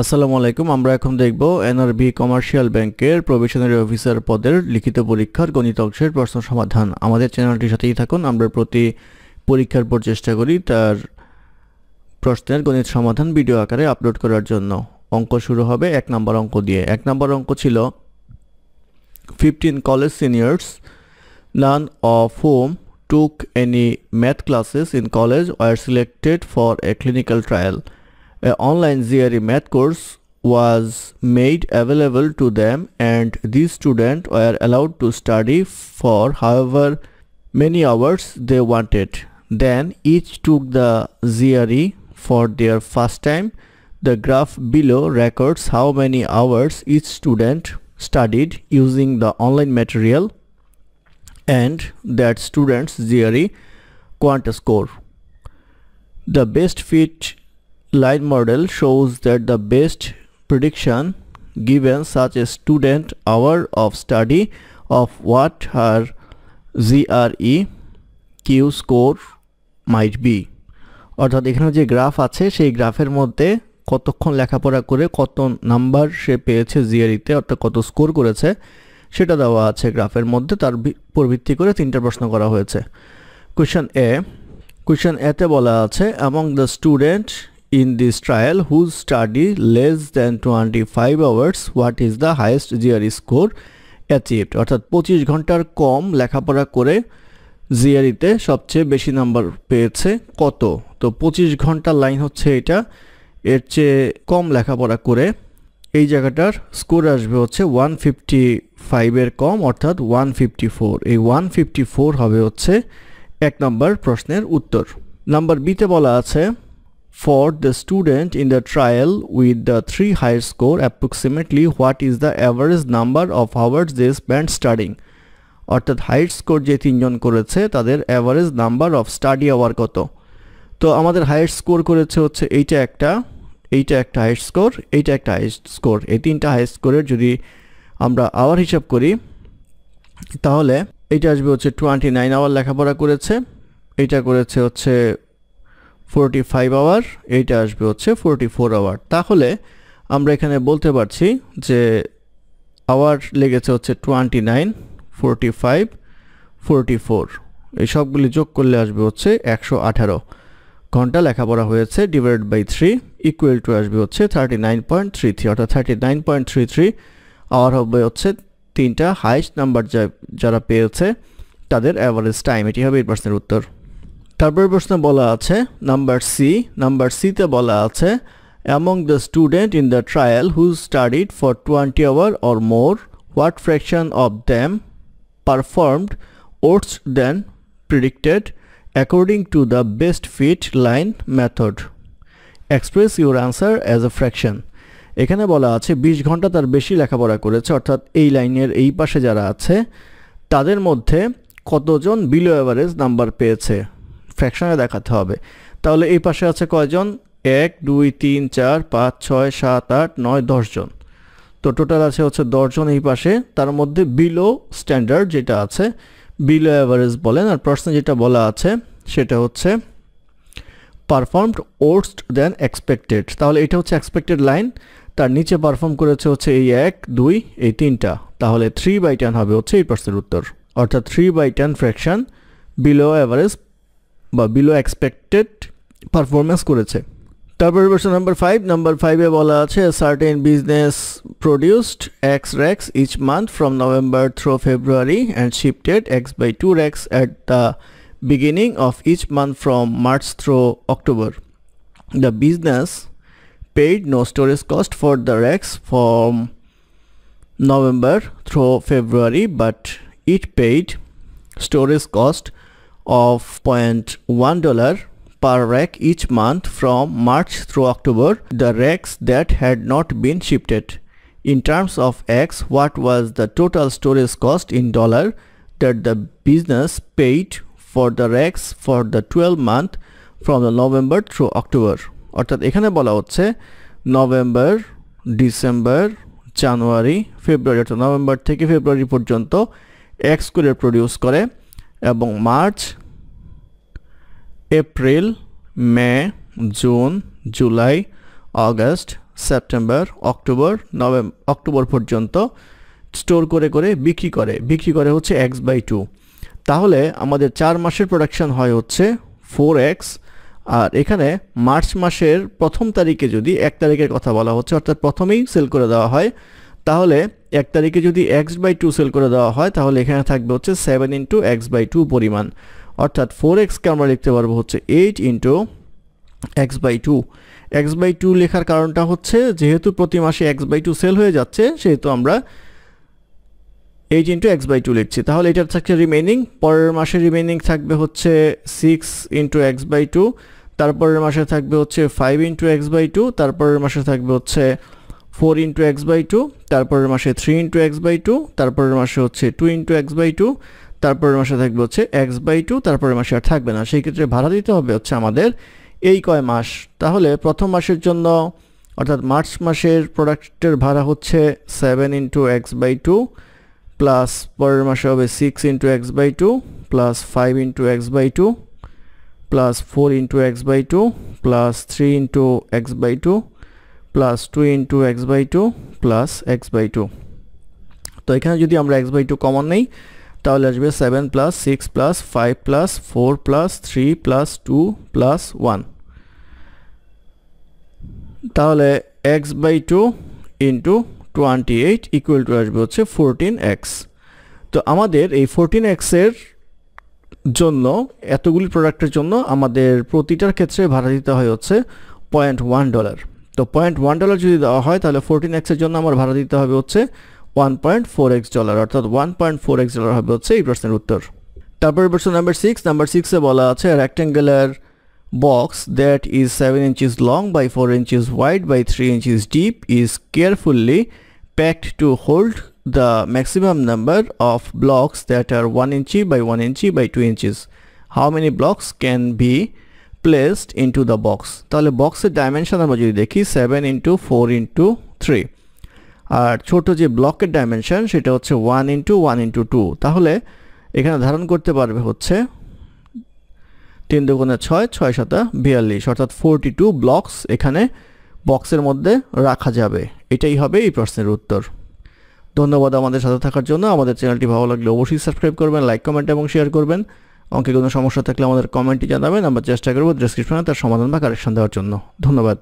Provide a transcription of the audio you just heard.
আসসালামু আলাইকুম আমরা এখন দেখব এনআরবি কমার্শিয়াল ব্যাংকের প্রবেশনারি অফিসার পদের লিখিত পরীক্ষার গণিত অংশের প্রশ্ন সমাধান আমাদের চ্যানেলটির সাথেই থাকুন আমরা প্রতি পরীক্ষার পর চেষ্টা করি তার প্রশ্নের গণিত সমাধান ভিডিও আকারে আপলোড করার জন্য অঙ্ক শুরু হবে এক নম্বর অঙ্ক দিয়ে এক নম্বর অঙ্ক ছিল fifteen college seniors none of whom took any math classes in college are selected for a clinical trial an online ZRE math course was made available to them and these students were allowed to study for however many hours they wanted. Then each took the ZRE for their first time. The graph below records how many hours each student studied using the online material and that student's ZRE quant score. The best fit line model shows that the best prediction given such a student hour of study of what her GRE Q score might be অর্থাৎ এখানে যে graph আছে সেই গ্রাফের মধ্যে কতক্ষণ লেখাপড়া করে কত নাম্বার সে পেয়েছে জিআরিতে অর্থাৎ কত স্কোর করেছে সেটা দেওয়া আছে গ্রাফের মধ্যে তার উপর ভিত্তি করে তিনটা প্রশ্ন করা হয়েছে কোয়েশ্চন এ কোয়েশ্চন এতে বলা আছে among the student in this trial whose study less than 25 hours what is the highest GRE score achieved অর্থাৎ 25 ঘন্টার কম লেখাপড়া করে জিআরিতে e সবচেয়ে বেশি নাম্বার পেয়েছে কত তো 25 ঘন্টার লাইন হচ্ছে এটা এর চেয়ে কম লেখাপড়া করে এই জায়গাটার স্কোর আসবে হচ্ছে ওয়ান ফিফটি ফাইভের কম অর্থাৎ ওয়ান ফিফটি ফোর এই ওয়ান ফিফটি ফোর হবে হচ্ছে এক নম্বর প্রশ্নের উত্তর নাম্বার বিতে বলা আছে For the student in the trial with the 3 higher score approximately what is the average number of hours they spent studying অর্থাৎ হাইট স্কোর যে তিনজন করেছে তাদের average number of study hour কত তো আমাদের হাইট স্কোর করেছে হচ্ছে এইটা একটা এইটা একটা হাইট স্কোর এইটা একটা হাইস্ট স্কোর এই তিনটা হাই স্কোরের যদি আমরা আওয়ার হিসাব করি তাহলে এটা আসবে হচ্ছে টোয়েন্টি নাইন আওয়ার লেখাপড়া করেছে এটা করেছে হচ্ছে ফোরটি ফাইভ আওয়ার এইটা আসবে হচ্ছে ফোরটি ফোর আওয়ার তাহলে আমরা এখানে বলতে পারছি যে আওয়ার লেগেছে হচ্ছে twenty nine forty five forty four এই সবগুলি যোগ করলে আসবে হচ্ছে একশো আঠারো ঘন্টা লেখাপড়া হয়েছে divide by three equal to আসবে হচ্ছে thirty nine point three three অর্থাৎ thirty nine point three three hour হবে হচ্ছে তিনটা হাইস্ট নাম্বার যারা পেয়েছে তাদের অ্যাভারেজ টাইম এটি হবে এই প্রশ্নের উত্তর তারপরের প্রশ্নে বলা আছে নাম্বার সি নাম্বার সিতে বলা আছে among the student in the trial who studied for twenty hour or more what fraction of them performed worse than predicted according to the best fit line method express your answer as a fraction এখানে বলা আছে বিশ ঘন্টা তার বেশি লেখাপড়া করেছে অর্থাৎ এই লাইনের এই পাশে যারা আছে তাদের মধ্যে কতজন বিলো অ্যাভারেজ নাম্বার পেয়েছে ফ্র্যাকশনে দেখাতে হবে তাহলে এই পাশে আছে কয়জন এক দুই তিন চার পাঁচ ছয় সাত আট নয় দশজন তো টোটাল আছে হচ্ছে দশজন এই পাশে তার মধ্যে বিলো স্ট্যান্ডার্ড যেটা আছে বিলো অ্যাভারেজ বলেন আর প্রশ্নে যেটা বলা আছে সেটা হচ্ছে পারফর্মড ওর্স্ট দেন এক্সপেক্টেড তাহলে এটা হচ্ছে এক্সপেক্টেড লাইন তার নিচে পারফর্ম করেছে হচ্ছে এই এক দুই এই তিনটা তাহলে থ্রি বাই টেন হবে হচ্ছে এই প্রশ্নের উত্তর অর্থাৎ three by ten fraction below average বা বিলো এক্সপেক্টেড পারফরমেন্স করেছে তারপরে বসে নাম্বার ফাইভ নাম্বার ফাইভে বলা আছে certain business produced x racks each month from November through February and shipped x by two racks at the beginning of each month from March through October the business paid no storage cost for the racks from November through February but it paid storage cost of 0.1 dollar per rack each month from March through October the racks that had not been shifted. In terms of X, what was the total storage cost in dollar that the business paid for the racks for the 12 month from the November through October. অর্থাৎ এখানে বলা হচ্ছে November December January ফেব্রুয়ারি অর্থাৎ November থেকে ফেব্রুয়ারি পর্যন্ত x করে produce করে এবং March April May June July August September October November October পর্যন্ত স্টোর করে করে বিক্রি করে বিক্রি করে হচ্ছে এক্স বাই টু তাহলে আমাদের চার মাসের প্রোডাকশান হয় হচ্ছে ফোর এক্স আর এখানে মার্চ মাসের প্রথম তারিখে যদি এক তারিখের কথা বলা হচ্ছে অর্থাৎ প্রথমেই সেল করে দেওয়া হয় তাহলে এক তারিখে যদি এক্স বাই টু সেল করে দেওয়া হয় তাহলে এখানে থাকবে হচ্ছে seven into x by two পরিমাণ অর্থাৎ ফোর এক্সকে আমরা লিখতে পারবো হচ্ছে eight into x by two x by two লেখার কারণটা হচ্ছে যেহেতু প্রতি মাসে এক্স বাই টু সেল হয়ে যাচ্ছে সেহেতু আমরা eight into x by two লিখছি তাহলে এটার থাকছে রিমেনিং পরের মাসে রিমেনিং থাকবে হচ্ছে six into x by two তারপরের মাসে থাকবে হচ্ছে five into x by two তারপরের মাসে থাকবে হচ্ছে four into x by two তারপরের মাসে three into x by two তারপরের মাসে হচ্ছে two into x by two তারপরের মাসে থাকবে হচ্ছে এক্স বাই টু তারপরের মাসে আর থাকবে না সেই ক্ষেত্রে ভাড়া দিতে হবে হচ্ছে আমাদের এই কয় মাস তাহলে প্রথম মাসের জন্য অর্থাৎ মার্চ মাসের প্রোডাক্টের ভাড়া হচ্ছে seven into x by two plus পরের মাসে হবে six into x by two plus five into x by two plus four into x by two plus three into x by two plus two into x by two plus x by two তো এখানে যদি আমরা x by two common নেই তাহলে আসবে seven plus six plus five plus four plus three plus two plus one তাহলে x by two into twenty eight equal to আসবে হচ্ছে ফোরটিন এক্স তো আমাদের এই ফোরটিন এক্সের জন্য এতগুলি প্রোডাক্টের জন্য আমাদের প্রতিটার ক্ষেত্রে ভাড়া দিতে হয় হচ্ছে পয়েন্ট ওয়ান ডলার তো পয়েন্ট ওয়ান ডলার যদি দেওয়া হয় তাহলে ফোরটিন এক্সের জন্য আমার ভাড়া দিতে হবে হচ্ছে one point four x dollar অর্থাৎ one point four x dollar হবে হচ্ছে এই প্রশ্নের উত্তর তারপরে প্রশ্ন নাম্বার সিক্স নাম্বার সিক্সে বলা আছে rectangular box that is seven inches long by four inches wide by three inches deep is carefully packed to hold the maximum number of blocks that are one inch by one inch by two inches how many blocks can be placed into the box তাহলে বক্সের dimension আমরা যদি দেখি seven into four into three আর ছোট যে ব্লকের dimension সেটা হচ্ছে one into one into two তাহলে এখানে ধারণ করতে পারবে হচ্ছে তিন দুগুণে ছয় ছয় সাতা বিয়াল্লিশ অর্থাৎ 42 টু ব্লকস এখানে বক্সের মধ্যে রাখা যাবে এটাই হবে এই প্রশ্নের উত্তর ধন্যবাদ আমাদের সাথে থাকার জন্য আমাদের চ্যানেলটি ভালো লাগলে অবশ্যই সাবস্ক্রাইব করবেন লাইক কমেন্ট এবং শেয়ার করবেন অঙ্কে কোনো সমস্যা থাকলে আমাদের কমেন্টে জানাবেন আমরা চেষ্টা করব ডিসক্রিপশনে তার সমাধান বা কারেকশন দেওয়ার জন্য ধন্যবাদ